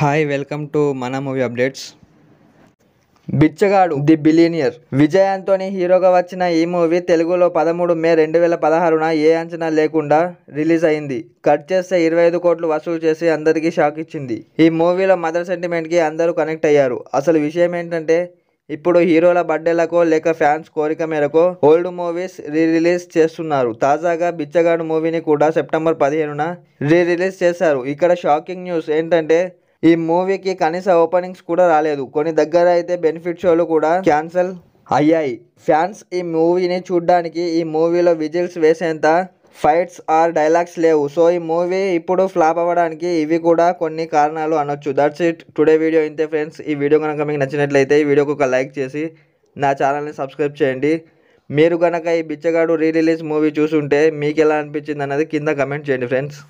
hi welcome to మన movie updates Bichagadu the billionaire Vijay Antony హీరోగా వచ్చిన ఈ మూవీ తెలుగులో పదమూడు మే రెండు వేల పదహారున ఏ అంచనా లేకుండా రిలీజ్ అయింది కట్ చేస్తే ఇరవై ఐదు కోట్లు వసూలు చేసి అందరికీ షాక్ ఇచ్చింది ఈ మూవీలో మదర్ సెంటిమెంట్కి అందరూ కనెక్ట్ అయ్యారు అసలు విషయం ఏంటంటే ఇప్పుడు హీరోల బర్త్డేలకో లేక ఫ్యాన్స్ కోరిక మేరకు ఓల్డ్ మూవీస్ రీ రిలీజ్ చేస్తున్నారు తాజాగా బిచ్చగాడు మూవీని కూడా సెప్టెంబర్ పదిహేనున రీ రిలీజ్ చేశారు ఇక్కడ షాకింగ్ న్యూస్ ఏంటంటే ఈ మూవీకి కనీస ఓపెనింగ్స్ కూడా రాలేదు కొన్ని దగ్గర అయితే బెనిఫిట్ షోలు కూడా క్యాన్సల్ అయ్యాయి ఫ్యాన్స్ ఈ మూవీని చూడ్డానికి ఈ మూవీలో విజిల్స్ వేసేంత ఫైట్స్ ఆర్ డైలాగ్స్ లేవు సో ఈ మూవీ ఇప్పుడు ఫ్లాప్ అవ్వడానికి ఇవి కూడా కొన్ని కారణాలు అనొచ్చు దట్స్ ఇట్ టుడే వీడియో ఇంతే ఫ్రెండ్స్ ఈ వీడియో కనుక మీకు నచ్చినట్లయితే ఈ వీడియోకి ఒక లైక్ చేసి నా ఛానల్ని సబ్స్క్రైబ్ చేయండి మీరు కనుక ఈ బిచ్చగాడు రీ రిలీజ్ మూవీ చూసుంటే మీకు ఎలా అనిపించింది అన్నది కింద కమెంట్ చేయండి ఫ్రెండ్స్